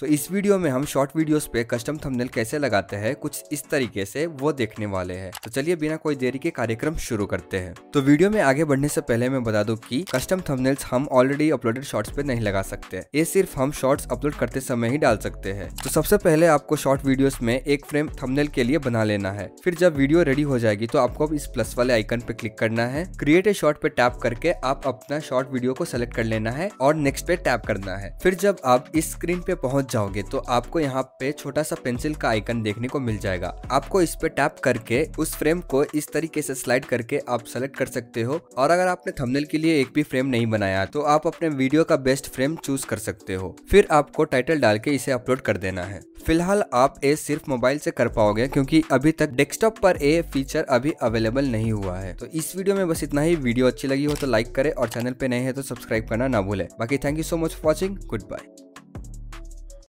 तो इस वीडियो में हम शॉर्ट वीडियोस पे कस्टम थंबनेल कैसे लगाते हैं कुछ इस तरीके से वो देखने वाले हैं तो चलिए बिना कोई देरी के कार्यक्रम शुरू करते हैं तो वीडियो में आगे बढ़ने से पहले मैं बता दूं कि कस्टम थंबनेल्स हम ऑलरेडी अपलोडेड शॉर्ट्स पे नहीं लगा सकते ये सिर्फ हम शॉर्ट्स अपलोड करते समय ही डाल सकते हैं तो सबसे पहले आपको शॉर्ट वीडियो में एक फ्रेम थमनेल के लिए बना लेना है फिर जब वीडियो रेडी हो जाएगी तो आपको इस प्लस वाले आइकन पे क्लिक करना है क्रिएट ए शॉर्ट पे टैप करके आप अपना शॉर्ट वीडियो को सेलेक्ट कर लेना है और नेक्स्ट पे टैप करना है फिर जब आप इस स्क्रीन पे पहुंच पहुंच जाओगे तो आपको यहाँ पे छोटा सा पेंसिल का आइकन देखने को मिल जाएगा आपको इस पे टैप करके उस फ्रेम को इस तरीके से स्लाइड करके आप सेलेक्ट कर सकते हो और अगर आपने थंबनेल के लिए एक भी फ्रेम नहीं बनाया तो आप अपने वीडियो का बेस्ट फ्रेम चूज कर सकते हो फिर आपको टाइटल डाल के इसे अपलोड कर देना है फिलहाल आप ये सिर्फ मोबाइल से कर पाओगे क्योंकि अभी तक डेस्कटॉप पर ये फीचर अभी अवेलेबल नहीं हुआ है तो इस वीडियो में बस इतना ही वीडियो अच्छी लगी हो तो लाइक करे और चैनल पे नए है तो सब्सक्राइब करना ना भूले बाकी thank you so much for watching good bye